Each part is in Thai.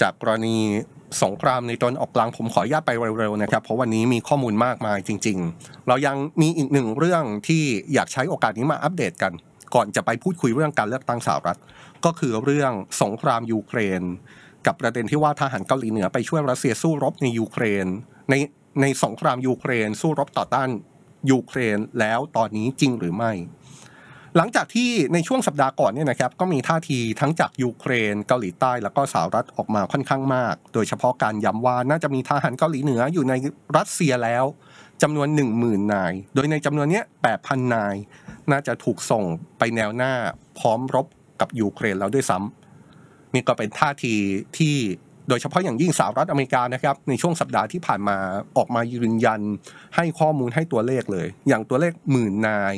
จากกรณีสงครามในตนออกกลางผมขออนุญาตไปเร็วๆนะครับ เพราะวันนี้มีข้อมูลมากมายจริง ๆ เรายังมีอีกหนึ่งเรื่องที่อยากใช้โอกาสนี้มาอัปเดตกัน ก่อนจะไปพูดคุยเรื่องการเลือกตั้งสหรัฐ ก็คือเรื่องสงครามยูเครนกับประเด็นที่ว่าทหารเกาหลีเหนือ ไปช่วยรัสเซียสู้รบในยูเครนในในสงครามยูเครน สู้รบต่อต้านยูเครนแล้วตอนนี้จริงหรือไม่หลังจากที่ในช่วงสัปดาห์ก่อนเนี่ยนะครับก็มีท่าทีทั้งจากยูเครนเกาหลีใต้แล้วก็สหรัฐออกมาค่อนข้างมาก โดยเฉพาะการย้ำว่าน่าจะมีทหารเกาหลีเหนืออยู่ในรัสเซียแล้วจำนวน10,000นนาย โดยในจำนวนนี้ป0 0ันาย น่าจะถูกส่งไปแนวหน้าพร้อมรบกับยูเครนแล้วด้วยซ้ำนี่ก็เป็นท่าทีที่โดยเฉพาะอย่างยิ่งสหรัฐอเมริกานะครับในช่วงสัปดาห์ที่ผ่านมาออกมายืนยัน ให้ข้อมูลให้ตัวเลขเลย อย่างตัวเลขหมื่นนาย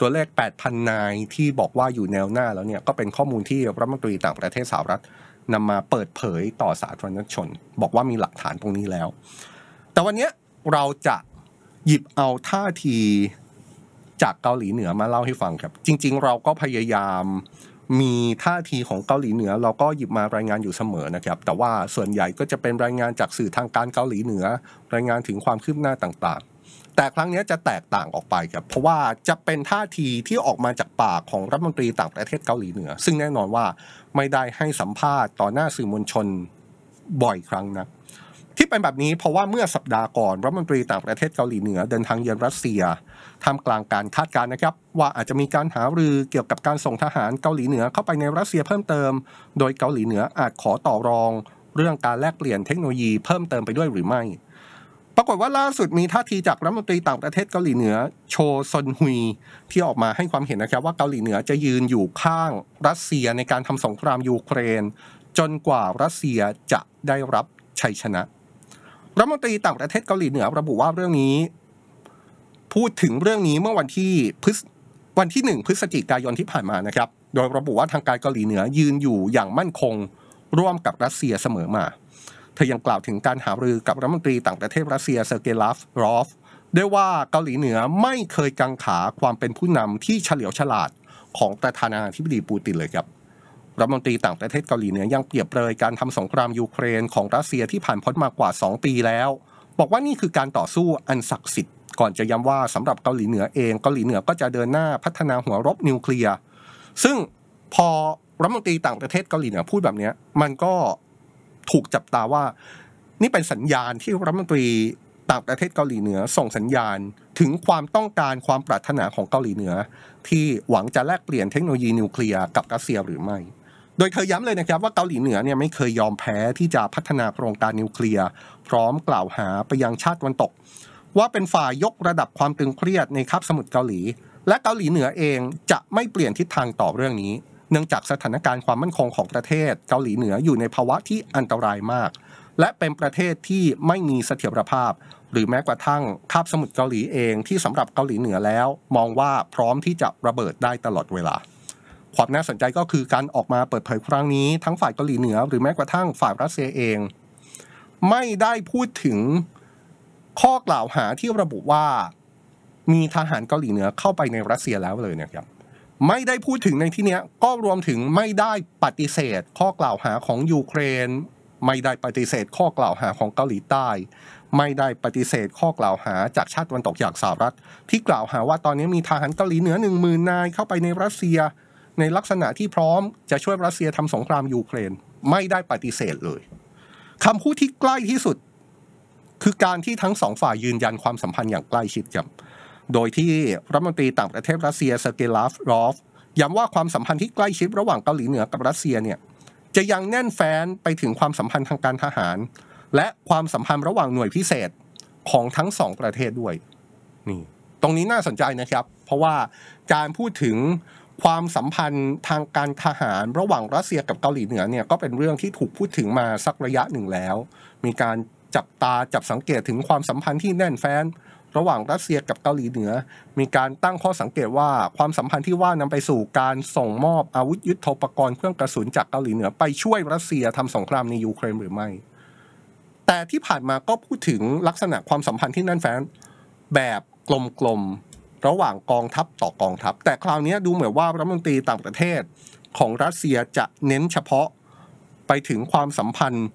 ตัวเลข 8,000นายที่บอกว่าอยู่แนวหน้าแล้วเนี่ยก็เป็นข้อมูลที่รัฐมนตรีต่างประเทศสหรัฐนำมาเปิดเผยต่อสาธารณชน บอกว่ามีหลักฐานตรงนี้แล้ว แต่วันนี้เราจะหยิบเอาท่าทีจากเกาหลีเหนือมาเล่าให้ฟังครับ จริงๆ เราก็พยายามมีท่าทีของเกาหลีเหนือเราก็หยิบมารายงานอยู่เสมอนะครับ แต่ว่าส่วนใหญ่ก็จะเป็นรายงานจากสื่อทางการเกาหลีเหนือ รายงานถึงความคืบหน้าต่างๆ แต่ครั้งนี้จะแตกต่างออกไปครับเพราะว่าจะเป็นท่าทีที่ออกมาจากปากของรัฐมนตรีต่างประเทศเกาหลีเหนือ ซึ่งแน่นอนว่าไม่ได้ให้สัมภาษณ์ต่อหน้าสื่อมวลชนบ่อยครั้งนะักที่เป็นแบบนี้เพราะว่าเมื่อสัปดาห์ก่อน รัฐมนตรีต่างประเทศเกาหลีเหนือเดินทางเยือนรัสเซียทำกลางการคาดการณ์นะครับ ว่าอาจจะมีการหารือเกี่ยวกับการส่งทหารเกาหลีเหนือเข้าไปในรัสเซียเพิ่มเติม โดยเกาหลีเหนืออาจขอต่อรอง เรื่องการแลกเปลี่ยนเทคโนโลยีเพิ่มเติมไปด้วยหรือไม่ ปรากฏว่าล่าสุดมีท่าทีจากรัฐมนตรีต่างประเทศเกาหลีเหนือ โชซอนฮุยที่ออกมาให้ความเห็นนะครับว่าเกาหลีเหนือจะยืนอยู่ข้างรัสเซียในการทำสงครามยูเครน จนกว่ารัสเซียจะได้รับชัยชนะรัฐมนตรีต่างประเทศเกาหลีเหนือระบุว่าเรื่องนี้ พูดถึงเรื่องนี้เมื่อวันที่พฤวันที่หนึ่งพฤศจิกายนที่ผ่านมานะครับโดยระบุว่าทางการเกาหลีเหนือยืนอยู่อย่างมั่นคงร่วมกับรัสเซียเสมอมาเธอยังกล่าวถึงการหารือกับรัฐมนตรีต่างประเทศรัสเซียเซอร์เกย์ลาฟรอฟได้วว่าเกาหลีเหนือไม่เคยกังขาความเป็นผู้นำที่เฉลียวฉลาดของประธานาธิบดีปูตินเลยครับรัฐมนตรีต่างประเทศเกาหลีเหนือยังเปรียบเลยการทำสงครามยูเครนของรัสเซียที่ผ่านพ้นมากว่า 2 ปีแล้ว บอกว่านี่คือการต่อสู้อันศักดิ์สิทธิ์ ก่อนจะย้ำว่าสำหรับเกาหลีเหนือเองเกาหลีเหนือก็จะเดินหน้าพัฒนาหัวรบนิวเคลียร์ซึ่งพอรัฐมนตรีต่างประเทศเกาหลีเหนือพูดแบบนี้มันก็ถูกจับตาว่า นี่เป็นสัญญาณที่รัฐมนตรีต่างประเทศเกาหลีเหนือส่งสัญญาณถึงความต้องการความปรารถนาของเกาหลีเหนือ ที่หวังจะแลกเปลี่ยนเทคโนโลยีนิวเคลียร์กับรัสเซียหรือไม่ดยเธอย้ำเลยนะครับว่าเกาหลีเหนือเนี่ยไม่เคยยอมแพ้ที่จะพัฒนาโครงการนิวเคลียร์พร้อมกล่าวหาไปยังชาติวันตก ว่าเป็นฝ่ายยกระดับความตึงเครียดในคาบสมุทรเกาหลี และเกาหลีเหนือเองจะไม่เปลี่ยนทิศทางต่อเรื่องนี้ เนื่องจากสถานการณ์ความมั่นคงของประเทศเกาหลีเหนืออยู่ในภาวะที่อันตรายมาก และเป็นประเทศที่ไม่มีเสถียรภาพ หรือแม้กระทั่งคาบสมุทรเกาหลีเอง ที่สำหรับเกาหลีเหนือแล้วมองว่าพร้อมที่จะระเบิดได้ตลอดเวลาความน่าสนใจก็คือการออกมาเปิดเผยครั้งนี้ ทั้งฝ่ายเกาหลีเหนือหรือแม้กระทั่งฝ่ายรัสเซียเอง ไม่ได้พูดถึงข้อกล่าวหาที่ระบุว่ามีทหารเกาหลีเหนือเข้าไปในรัสเซียแล้วเลยเนี่ยครับไม่ได้พูดถึงในที่นี้ก็รวมถึงไม่ได้ปฏิเสธข้อกล่าวหาของยูเครน ไม่ได้ปฏิเสธข้อกล่าวหาของเกาหลีใต้ ไม่ได้ปฏิเสธข้อกล่าวหาจากชาติวันตกอย่างสหรัฐที่กล่าวหาว่าตอนนี้มีทหารเกาหลีเหนือหนึ่งหมื่นนายเข้าไปในรัสเซียในลักษณะที่พร้อมจะช่วยรัสเซียทำสงครามยูเครนไม่ได้ปฏิเสธเลยคำพูดที่ใกล้ที่สุด คือการที่ทั้งสองฝ่ายยืนยันความสัมพันธ์อย่างใกล้ชิดครัโดยที่รัฐมนตรีต่างประเทศรัสเซียเซอร์เกยลาฟรอฟย้ำว่าความสัมพันธ์ที่ใกล้ชิดระหว่างเกาหลีเหนือกับรัสเซียเนี่ยจะยังแน่นแฟ้นไปถึงความสัมพันธ์ทางการทหาร และความสัมพันธ์ระหว่างหน่วยพิเศษของทั้งสองประเทศด้วยนี่ตรงนี้น่าสนใจนะครับ เพราะว่าการพูดถึงความสัมพันธ์ทางการทหารระหว่างรัสเซียกับเกาหลีเหนือเนี่ยก็เป็นเรื่องที่ถูกพูดถึงมาสักระยะหนึ่งแล้ว มีการจับตาจับสังเกตถึงความสัมพันธ์ที่แน่นแฟ้น ระหว่างรัสเซียกับเกาหลีเหนือ มีการตั้งข้อสังเกตว่าความสัมพันธ์ที่ว่านำไปสู่การส่งมอบอาวุธยุโทโธปกรณ์เครื่องกระสุนจากเกาหลีเหนือ ไปช่วยรัสเซียทำสงครามในยูเครนหรือไม่ แต่ที่ผ่านมาก็พูดถึงลักษณะความสัมพันธ์ที่แน่นแฟ้นแบบกลมระหว่างกองทัพต่อกองทัพ แต่คราวนี้ดูเหมือนว่ารัฐมนตรีต่างประเทศของรัสเซียจะเน้นเฉพาะไปถึงความสัมพันธ์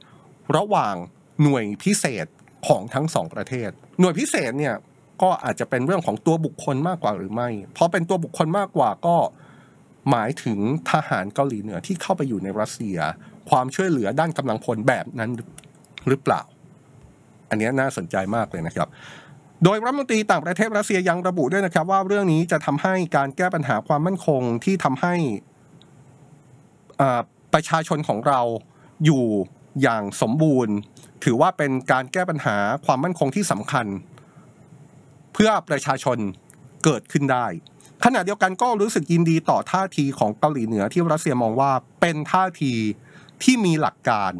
ระหว่างหน่วยพิเศษของทั้งสองประเทศ หน่วยพิเศษเนี่ยก็อาจจะเป็นเรื่องของตัวบุคคลมากกว่าหรือไม่ เพราะเป็นตัวบุคคลมากกว่าก็หมายถึงทหารเกาหลีเหนือที่เข้าไปอยู่ในรัสเซีย ความช่วยเหลือด้านกำลังพลแบบนั้นหรือเปล่า อันนี้น่าสนใจมากเลยนะครับโดยรัฐมนตรีต่างประเทศรัสเซียยังระบุด้วยนะครับว่าเรื่องนี้จะทำให้การแก้ปัญหาความมั่นคงที่ทำให้ประชาชนของเราอยู่อย่างสมบูรณ์ ถือว่าเป็นการแก้ปัญหาความมั่นคงที่สำคัญ เพื่อประชาชนเกิดขึ้นได้ ขณะเดียวกันก็รู้สึกยินดีต่อท่าทีของเกาหลีเหนือที่รัสเซียมองว่าเป็นท่าทีที่มีหลักการ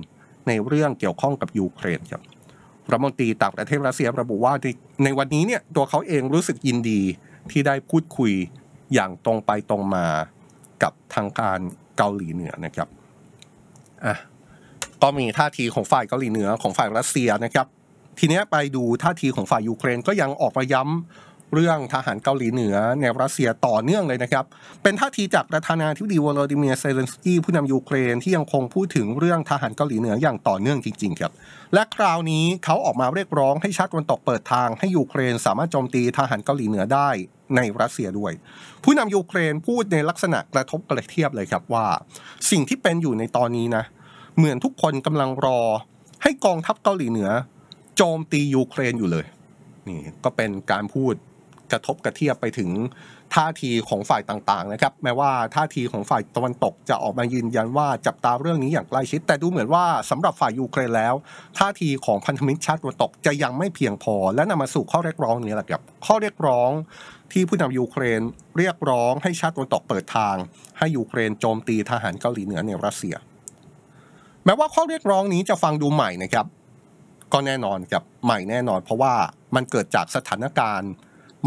ในเรื่องเกี่ยวข้องกับยูเครนครับรัฐมนตรีต่างประเทศรัสเซียระบุว่าในวันนี้เนี่ยตัวเขาเองรู้สึกยินดีที่ได้พูดคุยอย่างตรงไปตรงมากับทางการเกาหลีเหนือนะครับอ่ะก็มีท่าทีของฝ่ายเกาหลีเหนือของฝ่ายรัสเซียนะครับ ทีนี้ไปดูท่าทีของฝ่ายยูเครนก็ยังออกมาย้ำเรื่องทหารเกาหลีเหนือในรัสเซียต่อเนื่องเลยนะครับ เป็นท่าทีจากประธานาธิบดีวลาดิเมียร์เซเลนสกี้ผู้นำยูเครนที่ยังคงพูดถึงเรื่องทหารเกาหลีเหนืออย่างต่อเนื่องจริงๆ ครับ และคราวนี้เขาออกมาเรียกร้อง ให้ชาติตะวันตกเปิดทางให้ยูเครน สามารถโจมตีทหารเกาหลีเหนือได้ในรัสเซียด้วย ผู้นำยูเครนพูดในลักษณะกระทบกระเทียบเลยครับว่า สิ่งที่เป็นอยู่ในตอนนี้นะ เหมือนทุกคนกำลังรอ ให้กองทัพเกาหลีเหนือ โจมตียูเครนอยู่เลยนี่ก็เป็นการพูดกระทบกระเทียบไปถึงท่าทีของฝ่ายต่างๆนะครับแม้ว่าท่าทีของฝ่ายตะวันตกจะออกมายืนยันว่าจับตาเรื่องนี้อย่างใกล้ชิด แต่ดูเหมือนว่า สำหรับฝ่ายยูเครนแล้วท่าทีของพันธมิตรชาติตะวันตกจะยังไม่เพียงพอ และนำมาสู่ข้อเรียกร้องนี้แหละครับข้อเรียกร้องที่ผู้นำยูเครนเรียกร้องให้ชาติตะวันตกเปิดทาง ให้ยูเครนโจมตีทหารเกาหลีเหนือในรัสเซีย แม้ว่าข้อเรียกร้องนี้จะฟังดูใหม่นะครับ ก็แน่นอนครับใหม่แน่นอน เพราะว่ามันเกิดจากสถานการณ์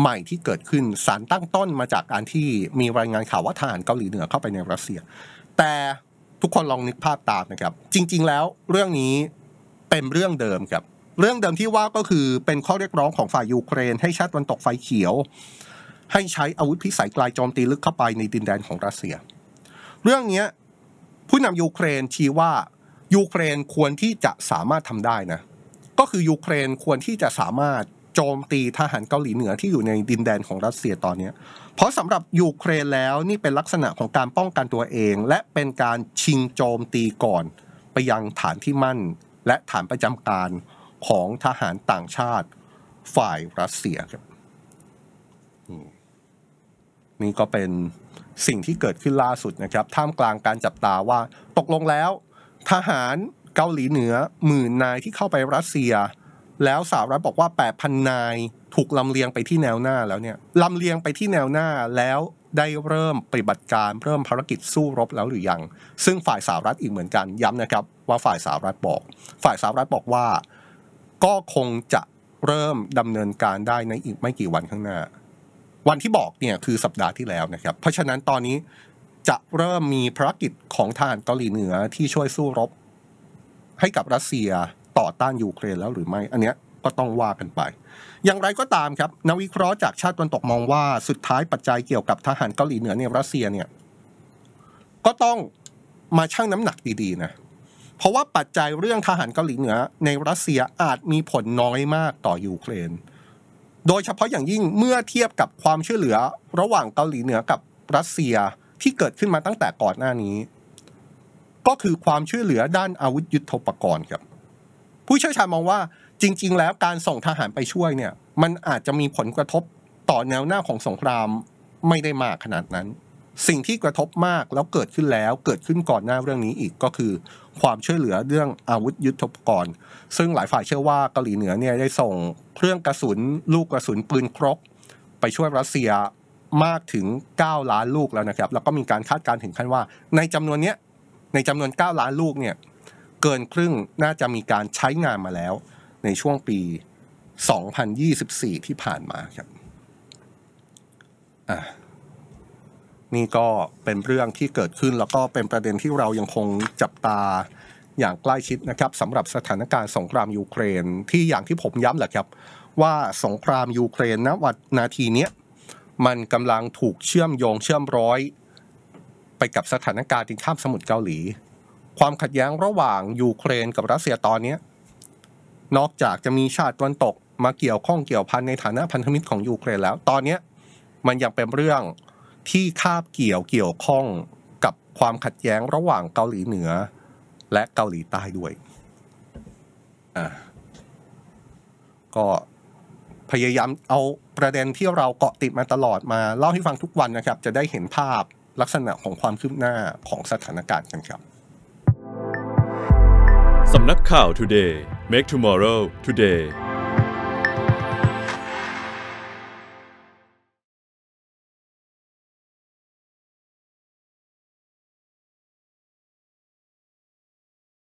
ใหม่ที่เกิดขึ้นสารตั้งต้นมาจากการที่มีรายงานข่าวว่าทหารเกาหลีเหนือเข้าไปในรัสเซีย แต่ทุกคนลองนึกภาพตามนะครับ จริง ๆ แล้วเรื่องนี้เป็นเรื่องเดิมครับ เรื่องเดิมที่ว่าก็คือเป็นข้อเรียกร้องของฝ่ายยูเครน ให้ชาติวันตกไฟเขียว ให้ใช้อาวุธพิสัยไกลโจมตีลึกเข้าไปในดินแดนของรัสเซีย เรื่องนี้ผู้นำยูเครนชี้ว่ายูเครนควรที่จะสามารถทำได้นะก็คือยูเครนควรที่จะสามารถโจมตีทหารเกาหลีเหนือที่อยู่ในดินแดนของรัสเซียตอนนี้เพราะสำหรับยูเครนแล้วนี่เป็นลักษณะของการป้องกันตัวเอง และเป็นการชิงโจมตีก่อน ไปยังฐานที่มั่นและฐานประจำการของทหารต่างชาติฝ่ายรัสเซียครับนี่ก็เป็นสิ่งที่เกิดขึ้นล่าสุดนะครับ ท่ามกลางการจับตาว่าตกลงแล้ว ทหารเกาหลีเหนือหมื่นนายที่เข้าไปรัสเซียแล้วสหรัฐบอกว่า8,000นายถูกลำเลียงไปที่แนวหน้าแล้วเนี่ยลำเลียงไปที่แนวหน้าแล้วได้เริ่มปฏิบัติการเริ่มภารกิจสู้รบแล้วหรือยัง ซึ่งฝ่ายสหรัฐอีกเหมือนกันย้ำนะครับ ว่าฝ่ายสหรัฐบอก ฝ่ายสหรัฐบอกว่าก็คงจะเริ่มดำเนินการได้ในอีกไม่กี่วันข้างหน้า วันที่บอกเนี่ยคือสัปดาห์ที่แล้วนะครับ เพราะฉะนั้นตอนนี้จะเริ่มมีภารกิจของทหารเกาหลีเหนือที่ช่วยสู้รบ ให้กับรัสเซียต่อต้านยูเครนแล้วหรือไม่ อันเนี้ยก็ต้องว่ากันไป อย่างไรก็ตามครับนักวิเคราะห์จากชาติตะวันตกมองว่าสุดท้ายปัจจัยเกี่ยวกับทหารเกาหลีเหนือในรัสเซียเนี่ยก็ต้องมาชั่งน้ำหนักดีๆนะเพราะว่าปัจจัยเรื่องทหารเกาหลีเหนือในรัสเซียอาจมีผลน้อยมากต่อยูเครน โดยเฉพาะอย่างยิ่งเมื่อเทียบกับความช่วยเหลือระหว่างเกาหลีเหนือกับรัสเซียที่เกิดขึ้นมาตั้งแต่ก่อนหน้านี้ ก็คือความช่วยเหลือด้านอาวุธยุโทโธปกรณ์ครับผู้เชี่ยวชาญมองว่าจริงๆแล้วการส่งทหารไปช่วยเนี่ยมันอาจจะมีผลกระทบต่อแนวหน้าของสงครามไม่ได้มากขนาดนั้น สิ่งที่กระทบมากแล้วเกิดขึ้นแล้วเกิดขึ้นก่อนหน้าเรื่องนี้อีกก็คือความช่วยเหลือเรื่องอาวุธยุทโธปกรณ์ซึ่งหลายฝ่ายเชื่อว่าเกาหลีเหนือเนี่ยได้ส่งเครื่องกระสุนลูกกระสุนปืนครกไปช่วยรัสเซียมากถึง 9 ล้านลูกแล้วนะครับแล้วก็มีการคาดการณ์ถึงขั้นว่า ในจำนวนเนี้ยในจำนวน9ล้านลูกเนี่ยเกินครึ่งน่าจะมีการใช้งานมาแล้วในช่วงปี 2024 ที่ผ่านมาครับอ่ะนี่ก็เป็นเรื่องที่เกิดขึ้นแล้วก็เป็นประเด็นที่เรายังคงจับตาอย่างใกล้ชิดนะครับสำหรับสถานการณ์สงครามยูเครนที่อย่างที่ผมย้ำแหละครับว่าสงครามยูเครนณวันนาทีนี้มันกำลังถูกเชื่อมโยงเชื่อมร้อยไปกับสถานการณ์ที่ข้ามสมุทรเกาหลีความขัดแย้งระหว่างยูเครนกับรัสเซียตอนนี้นอกจากจะมีชาติตะวันตกมาเกี่ยวข้องเกี่ยวพันในฐานะพันธมิตรของยูเครน แล้วตอนนี้มันยังเป็นเรื่องที่คาบเกี่ยวเกี่ยวข้องกับความขัดแย้งระหว่างเกาหลีเหนือ และเกาหลีใต้ด้วยอ่าก็พยายามเอาประเด็นที่เราเกาะติดมาตลอดมาเล่าให้ฟังทุกวันนะครับจะได้เห็นภาพลักษณะของความคืบหน้าของสถานการณ์กันครับสำนักข่าว Today Make Tomorrow Today